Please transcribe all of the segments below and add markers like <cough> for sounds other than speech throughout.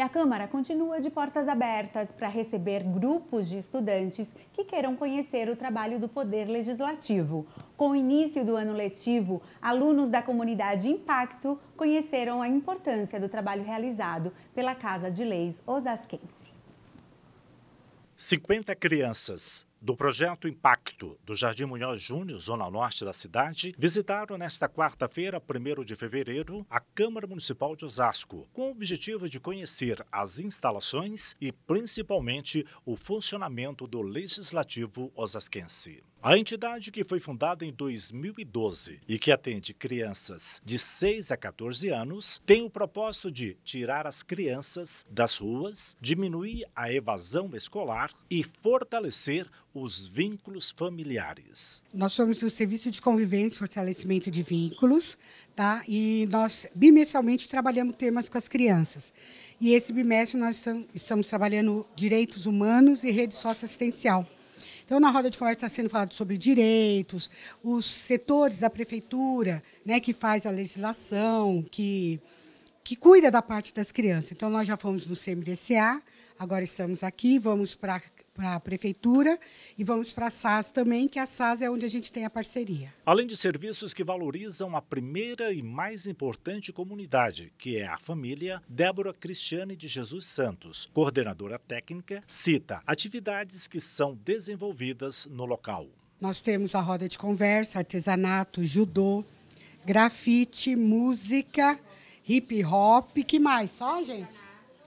E a Câmara continua de portas abertas para receber grupos de estudantes que queiram conhecer o trabalho do Poder Legislativo. Com o início do ano letivo, alunos da comunidade Impacto conheceram a importância do trabalho realizado pela Casa de Leis Osasquense. 50 crianças, do projeto Impacto do Jardim Munhoz Júnior, zona norte da cidade, visitaram nesta quarta-feira, 1 de fevereiro, a Câmara Municipal de Osasco, com o objetivo de conhecer as instalações e principalmente o funcionamento do legislativo osasquense. A entidade que foi fundada em 2012 e que atende crianças de 6 a 14 anos tem o propósito de tirar as crianças das ruas, diminuir a evasão escolar e fortalecer os vínculos familiares. Nós somos do Serviço de Convivência e Fortalecimento de Vínculos, tá? E nós bimestralmente trabalhamos temas com as crianças. E esse bimestre nós estamos trabalhando direitos humanos e rede socioassistencial. Então, na roda de conversa está sendo falado sobre direitos, os setores da prefeitura, né, que faz a legislação, que que cuida da parte das crianças. Então, nós já fomos no CMDCA, agora estamos aqui, vamos para para a prefeitura e vamos para a SAS também, que a SAS é onde a gente tem a parceria. Além de serviços que valorizam a primeira e mais importante comunidade, que é a família, Débora Cristiane de Jesus Santos, coordenadora técnica, cita atividades que são desenvolvidas no local. Nós temos a roda de conversa, artesanato, judô, grafite, música, hip hop, que mais? Só, gente?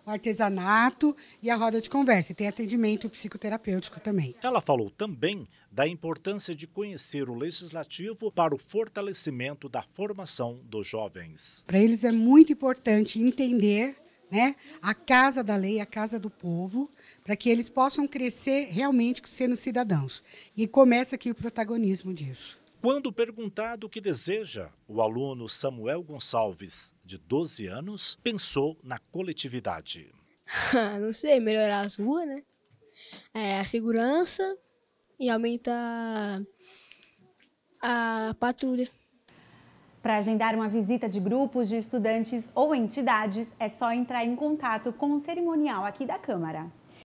o artesanato e a roda de conversa. E tem atendimento psicoterapêutico também. Ela falou também da importância de conhecer o legislativo para o fortalecimento da formação dos jovens. Para eles é muito importante entender né, a casa da lei, a casa do povo, para que eles possam crescer realmente sendo cidadãos. E começa aqui o protagonismo disso. Quando perguntado o que deseja, o aluno Samuel Gonçalves, de 12 anos, pensou na coletividade. <laughs> Ah, não sei, melhorar as ruas, né? É, a segurança e aumentar a patrulha. Para agendar uma visita de grupos de estudantes ou entidades, é só entrar em contato com o cerimonial aqui da Câmara.